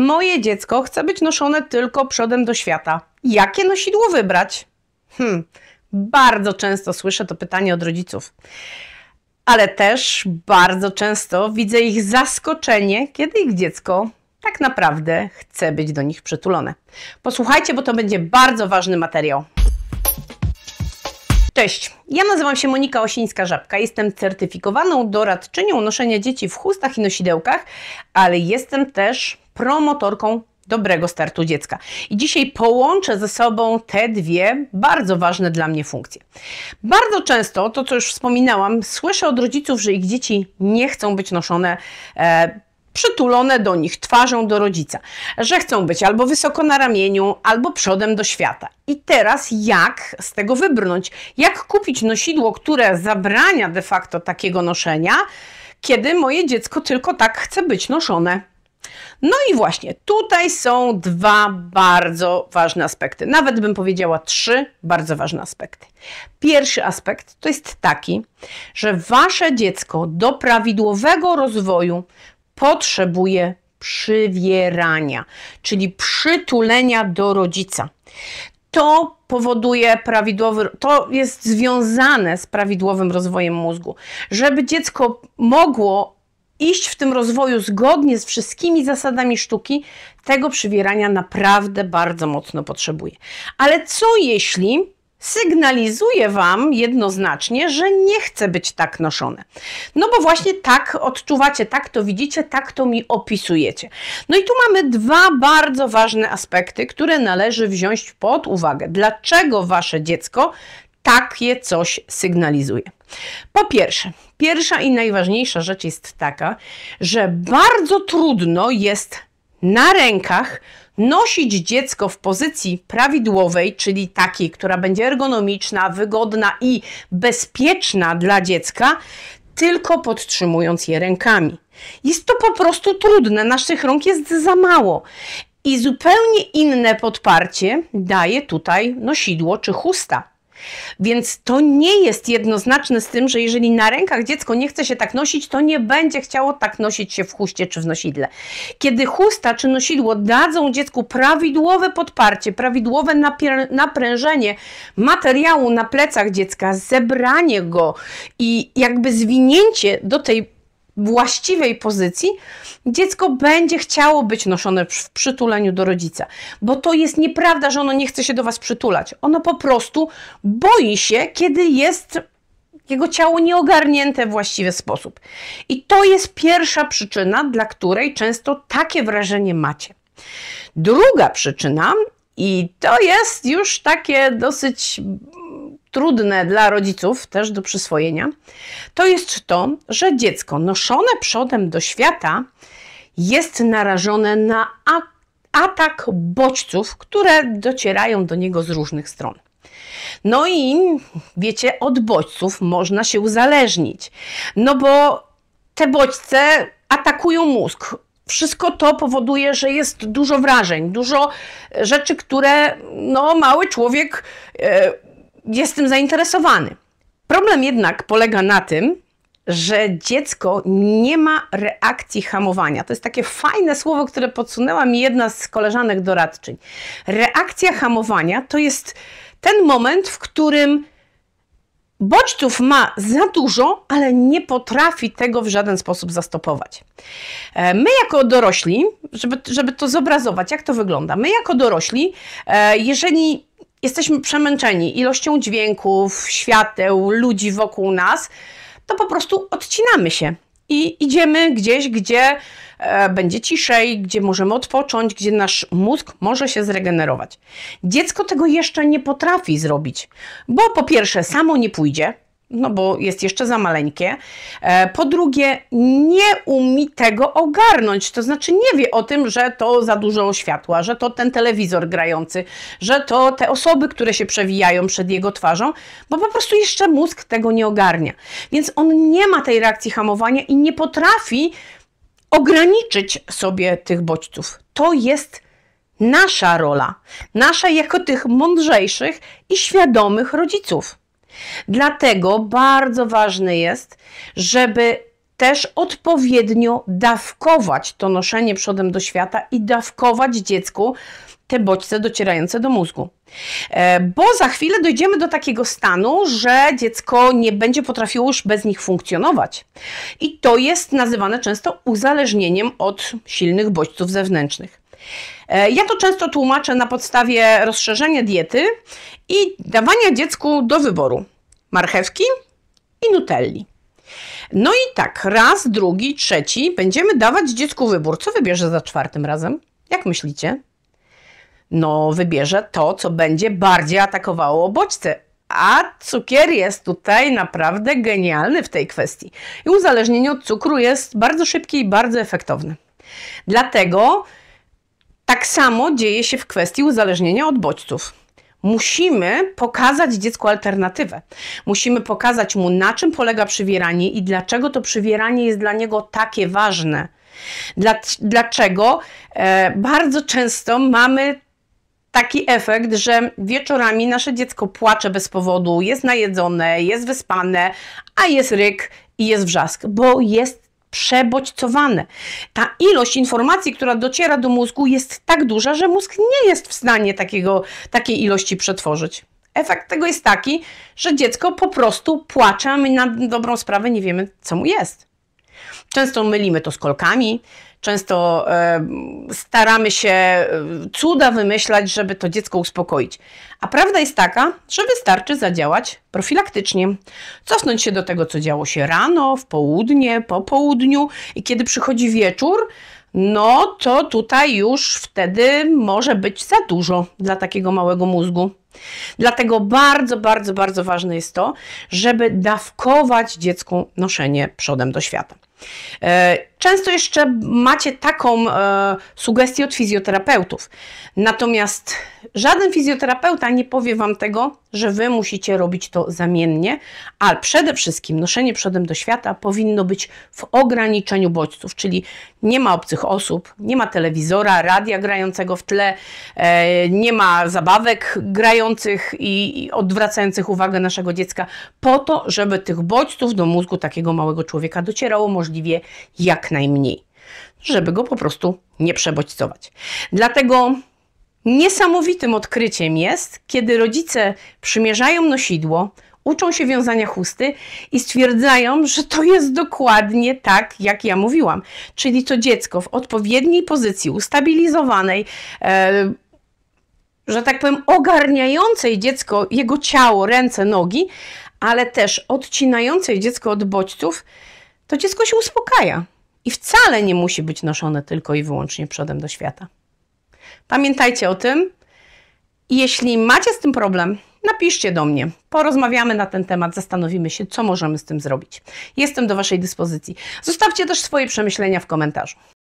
Moje dziecko chce być noszone tylko przodem do świata. Jakie nosidło wybrać? Hmm, bardzo często słyszę to pytanie od rodziców. Ale też bardzo często widzę ich zaskoczenie, kiedy ich dziecko tak naprawdę chce być do nich przytulone. Posłuchajcie, bo to będzie bardzo ważny materiał. Cześć, ja nazywam się Monika Osińska-Żabka, jestem certyfikowaną doradczynią noszenia dzieci w chustach i nosidełkach, ale jestem też promotorką dobrego startu dziecka. I dzisiaj połączę ze sobą te dwie bardzo ważne dla mnie funkcje. Bardzo często, to co już wspominałam, słyszę od rodziców, że ich dzieci nie chcą być noszone. E, przytulone do nich twarzą do rodzica, że chcą być albo wysoko na ramieniu, albo przodem do świata. I teraz jak z tego wybrnąć? Jak kupić nosidło, które zabrania de facto takiego noszenia, kiedy moje dziecko tylko tak chce być noszone? No i właśnie, tutaj są dwa bardzo ważne aspekty. Nawet bym powiedziała trzy bardzo ważne aspekty. Pierwszy aspekt to jest taki, że wasze dziecko do prawidłowego rozwoju potrzebuje przywierania, czyli przytulenia do rodzica. To powoduje prawidłowy, to jest związane z prawidłowym rozwojem mózgu. Żeby dziecko mogło iść w tym rozwoju zgodnie z wszystkimi zasadami sztuki, tego przywierania naprawdę bardzo mocno potrzebuje. Ale co jeśli sygnalizuje Wam jednoznacznie, że nie chce być tak noszone. No bo właśnie tak odczuwacie, tak to widzicie, tak to mi opisujecie. No i tu mamy dwa bardzo ważne aspekty, które należy wziąć pod uwagę. Dlaczego Wasze dziecko takie coś sygnalizuje. Po pierwsze, pierwsza i najważniejsza rzecz jest taka, że bardzo trudno jest na rękach nosić dziecko w pozycji prawidłowej, czyli takiej, która będzie ergonomiczna, wygodna i bezpieczna dla dziecka, tylko podtrzymując je rękami. Jest to po prostu trudne, naszych rąk jest za mało. I zupełnie inne podparcie daje tutaj nosidło czy chusta. Więc to nie jest jednoznaczne z tym, że jeżeli na rękach dziecko nie chce się tak nosić, to nie będzie chciało tak nosić się w chuście czy w nosidle. Kiedy chusta czy nosidło dadzą dziecku prawidłowe podparcie, prawidłowe naprężenie materiału na plecach dziecka, zebranie go i jakby zwinięcie do tej właściwej pozycji, dziecko będzie chciało być noszone w przytuleniu do rodzica. Bo to jest nieprawda, że ono nie chce się do Was przytulać. Ono po prostu boi się, kiedy jest jego ciało nieogarnięte w właściwy sposób. I to jest pierwsza przyczyna, dla której często takie wrażenie macie. Druga przyczyna, i to jest już takie dosyć trudne dla rodziców też do przyswojenia, to jest to, że dziecko noszone przodem do świata jest narażone na atak bodźców, które docierają do niego z różnych stron. No i wiecie, od bodźców można się uzależnić, no bo te bodźce atakują mózg. Wszystko to powoduje, że jest dużo wrażeń, dużo rzeczy, które no, mały człowiek e, jestem zainteresowany. Problem jednak polega na tym, że dziecko nie ma reakcji hamowania. To jest takie fajne słowo, które podsunęła mi jedna z koleżanek doradczyń. Reakcja hamowania to jest ten moment, w którym bodźców ma za dużo, ale nie potrafi tego w żaden sposób zastopować. E, my jako dorośli, żeby, żeby to zobrazować, jak to wygląda, my jako dorośli, e, jeżeli jesteśmy przemęczeni ilością dźwięków, świateł, ludzi wokół nas, to po prostu odcinamy się i idziemy gdzieś, gdzie e, będzie ciszej, gdzie możemy odpocząć, gdzie nasz mózg może się zregenerować. Dziecko tego jeszcze nie potrafi zrobić, bo po pierwsze samo nie pójdzie, no bo jest jeszcze za maleńkie. E, po drugie, nie umie tego ogarnąć, to znaczy nie wie o tym, że to za dużo światła, że to ten telewizor grający, że to te osoby, które się przewijają przed jego twarzą, bo po prostu jeszcze mózg tego nie ogarnia. Więc on nie ma tej reakcji hamowania i nie potrafi ograniczyć sobie tych bodźców. To jest nasza rola, nasza jako tych mądrzejszych i świadomych rodziców. Dlatego bardzo ważne jest, żeby też odpowiednio dawkować to noszenie przodem do świata i dawkować dziecku te bodźce docierające do mózgu. E, bo za chwilę dojdziemy do takiego stanu, że dziecko nie będzie potrafiło już bez nich funkcjonować. I to jest nazywane często uzależnieniem od silnych bodźców zewnętrznych. E, ja to często tłumaczę na podstawie rozszerzenia diety i dawania dziecku do wyboru marchewki i nutelli. No i tak, raz, drugi, trzeci będziemy dawać dziecku wybór. Co wybierze za czwartym razem? Jak myślicie? No, wybierze to, co będzie bardziej atakowało bodźce. A cukier jest tutaj naprawdę genialny w tej kwestii. I uzależnienie od cukru jest bardzo szybkie i bardzo efektowne. Dlatego tak samo dzieje się w kwestii uzależnienia od bodźców. Musimy pokazać dziecku alternatywę. Musimy pokazać mu, na czym polega przywieranie i dlaczego to przywieranie jest dla niego takie ważne. Dlaczego e, bardzo często mamy taki efekt, że wieczorami nasze dziecko płacze bez powodu, jest najedzone, jest wyspane, a jest ryk i jest wrzask, bo jest przebodźcowane. Ta ilość informacji, która dociera do mózgu jest tak duża, że mózg nie jest w stanie takiego, takiej ilości przetworzyć. Efekt tego jest taki, że dziecko po prostu płacze, a my na dobrą sprawę nie wiemy, co mu jest. Często mylimy to z kolkami, często e, staramy się e, cuda wymyślać, żeby to dziecko uspokoić. A prawda jest taka, że wystarczy zadziałać profilaktycznie. Cofnąć się do tego, co działo się rano, w południe, po południu i kiedy przychodzi wieczór, no to tutaj już wtedy może być za dużo dla takiego małego mózgu. Dlatego bardzo, bardzo, bardzo ważne jest to, żeby dawkować dziecku noszenie przodem do świata. E, często jeszcze macie taką e, sugestię od fizjoterapeutów. Natomiast żaden fizjoterapeuta nie powie wam tego, że wy musicie robić to zamiennie, ale przede wszystkim noszenie przodem do świata powinno być w ograniczeniu bodźców, czyli nie ma obcych osób, nie ma telewizora, radia grającego w tle, e, nie ma zabawek grających i odwracających uwagę naszego dziecka, po to, żeby tych bodźców do mózgu takiego małego człowieka docierało możliwie możliwie jak najmniej, żeby go po prostu nie przebodźcować. Dlatego niesamowitym odkryciem jest, kiedy rodzice przymierzają nosidło, uczą się wiązania chusty i stwierdzają, że to jest dokładnie tak, jak ja mówiłam. Czyli to dziecko w odpowiedniej pozycji, ustabilizowanej, e, że tak powiem, ogarniającej dziecko, jego ciało, ręce, nogi, ale też odcinającej dziecko od bodźców, to dziecko się uspokaja i wcale nie musi być noszone tylko i wyłącznie przodem do świata. Pamiętajcie o tym. Jeśli macie z tym problem, napiszcie do mnie. Porozmawiamy na ten temat, zastanowimy się, co możemy z tym zrobić. Jestem do Waszej dyspozycji. Zostawcie też swoje przemyślenia w komentarzu.